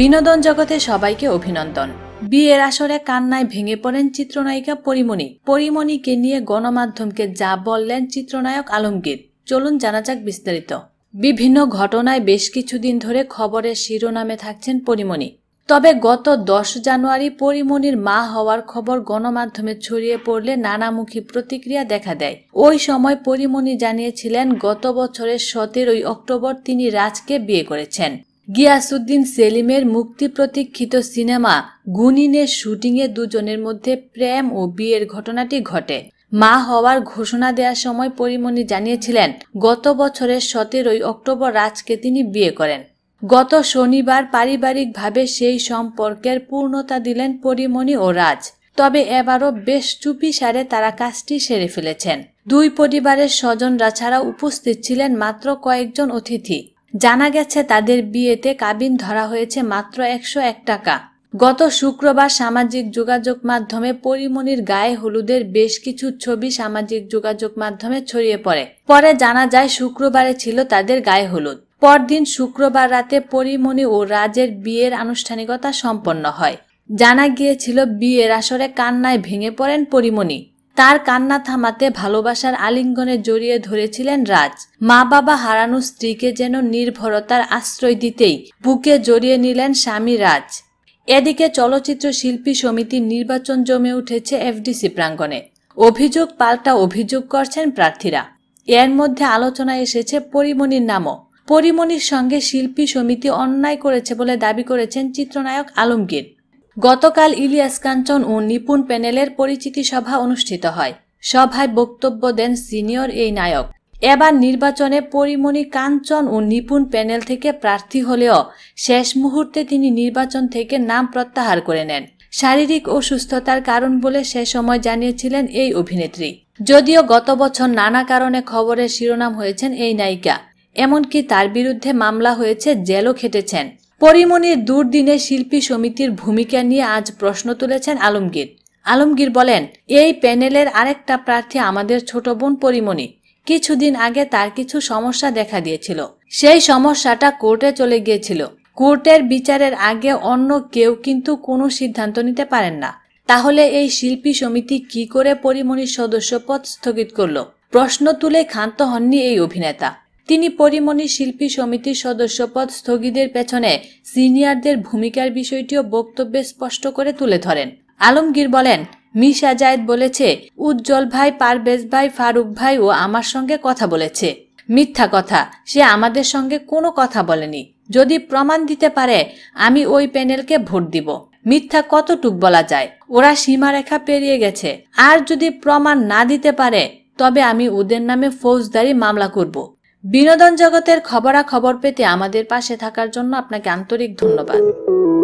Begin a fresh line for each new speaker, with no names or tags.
বিনোদন জগতে সবাইকে অভিনন্দন বিয়ের আসরে কান্নায় ভেঙে পড়েন চিত্রনায়িকা পরিমণি পরিমণিকে নিয়ে গণমাধ্যমকে যা বললেন চিত্রনায়ক আলমগীর চলুন জানা যাক বিস্তারিত বিভিন্ন ঘটনায় বেশ কিছুদিন ধরে খবরের শিরোনামে থাকছেন পরিমণি তবে গত দশ জানুয়ারি পরিমণির মা হওয়ার খবর গণমাধ্যমে ছড়িয়ে পড়লে নানামুখী প্রতিক্রিয়া দেখা দেয় ওই সময় পরিমণি জানিয়েছিলেন গত বছরের সতেরোই অক্টোবর তিনি রাজকে বিয়ে করেছেন গিয়াসুদ্দিন সেলিমের মুক্তি প্রতীক্ষিত সিনেমা গুনিনের শুটিংয়ে দুজনের মধ্যে প্রেম ও বিয়ের ঘটনাটি ঘটে মা হওয়ার ঘোষণা দেওয়ার সময় পরিমণি জানিয়েছিলেন গত বছরের সতেরোই অক্টোবর রাজকে তিনি বিয়ে করেন গত শনিবার পারিবারিকভাবে সেই সম্পর্কের পূর্ণতা দিলেন পরিমণি ও রাজ তবে এবারও বেশ চুপি সারে তারা কাজটি সেরে ফেলেছেন দুই পরিবারের স্বজনরা ছাড়া উপস্থিত ছিলেন মাত্র কয়েকজন অতিথি জানা গেছে তাদের বিয়েতে কাবিন ধরা হয়েছে মাত্র একশো এক টাকা গত শুক্রবার সামাজিক যোগাযোগ মাধ্যমে পরিমণির গায়ে হলুদের বেশ কিছু ছবি সামাজিক যোগাযোগ মাধ্যমে ছড়িয়ে পড়ে পরে জানা যায় শুক্রবারে ছিল তাদের গায়ে হলুদ পরদিন শুক্রবার রাতে পরিমণি ও রাজের বিয়ের আনুষ্ঠানিকতা সম্পন্ন হয় জানা গিয়েছিল বিয়ের আসরে কান্নায় ভেঙে পড়েন পরিমণি তার কান্না থামাতে ভালোবাসার আলিঙ্গনে জড়িয়ে ধরেছিলেন রাজ মা বাবা হারানো স্ত্রীকে যেন নির্ভরতার আশ্রয় দিতেই বুকে জড়িয়ে নিলেন স্বামী রাজ এদিকে চলচ্চিত্র শিল্পী সমিতির নির্বাচন জমে উঠেছে এফডিসি প্রাঙ্গনে অভিযোগ পাল্টা অভিযোগ করছেন প্রার্থীরা এর মধ্যে আলোচনা এসেছে পরিমণির নামও পরিমণির সঙ্গে শিল্পী সমিতি অন্যায় করেছে বলে দাবি করেছেন চিত্রনায়ক আলমগীর গতকাল ইলিয়াস কাঞ্চন ও নিপুণ প্যানেলের পরিচিতি সভা অনুষ্ঠিত হয় সভায় বক্তব্য দেন সিনিয়র এই নায়ক এবার নির্বাচনে পরিমণি কাঞ্চন ও নিপুণ প্যানেল থেকে প্রার্থী হলেও শেষ মুহূর্তে তিনি নির্বাচন থেকে নাম প্রত্যাহার করে নেন শারীরিক অসুস্থতার কারণ বলে সে সময় জানিয়েছিলেন এই অভিনেত্রী যদিও গত বছর নানা কারণে খবরের শিরোনাম হয়েছেন এই নায়িকা এমনকি তার বিরুদ্ধে মামলা হয়েছে জেলও খেটেছেন পরিমণির দুর্দিনে শিল্পী সমিতির ভূমিকা নিয়ে আজ প্রশ্ন তুলেছেন আলমগীর আলমগীর বলেন এই প্যানেলের আরেকটা প্রার্থী আমাদের ছোট বোন পরিমণি কিছুদিন আগে তার কিছু সমস্যা দেখা দিয়েছিল সেই সমস্যাটা কোর্টে চলে গিয়েছিল কোর্টের বিচারের আগে অন্য কেউ কিন্তু কোনো সিদ্ধান্ত নিতে পারেন না তাহলে এই শিল্পী সমিতি কি করে পরিমণির সদস্যপদ স্থগিত করল প্রশ্ন তুলে ক্ষান্ত হননি এই অভিনেতা তিনি পরিমণি শিল্পী সমিতির সদস্যপদ স্থগিদের পেছনে সিনিয়রদের ভূমিকার বিষয়টিও বক্তব্যে স্পষ্ট করে তুলে ধরেন আলমগীর বলেন মিশা জায়েদ বলেছে উজ্জ্বল ভাই পারভেজ ভাই ফারুক ভাই ও আমার সঙ্গে কথা বলেছে মিথ্যা কথা সে আমাদের সঙ্গে কোনো কথা বলেনি যদি প্রমাণ দিতে পারে আমি ওই প্যানেলকে ভোট দিব মিথ্যা কতটুক বলা যায় ওরা সীমারেখা পেরিয়ে গেছে আর যদি প্রমাণ না দিতে পারে তবে আমি ওদের নামে ফৌজদারি মামলা করব বিনোদন জগতের খবরাখবর পেতে আমাদের পাশে থাকার জন্য আপনাকে আন্তরিক ধন্যবাদ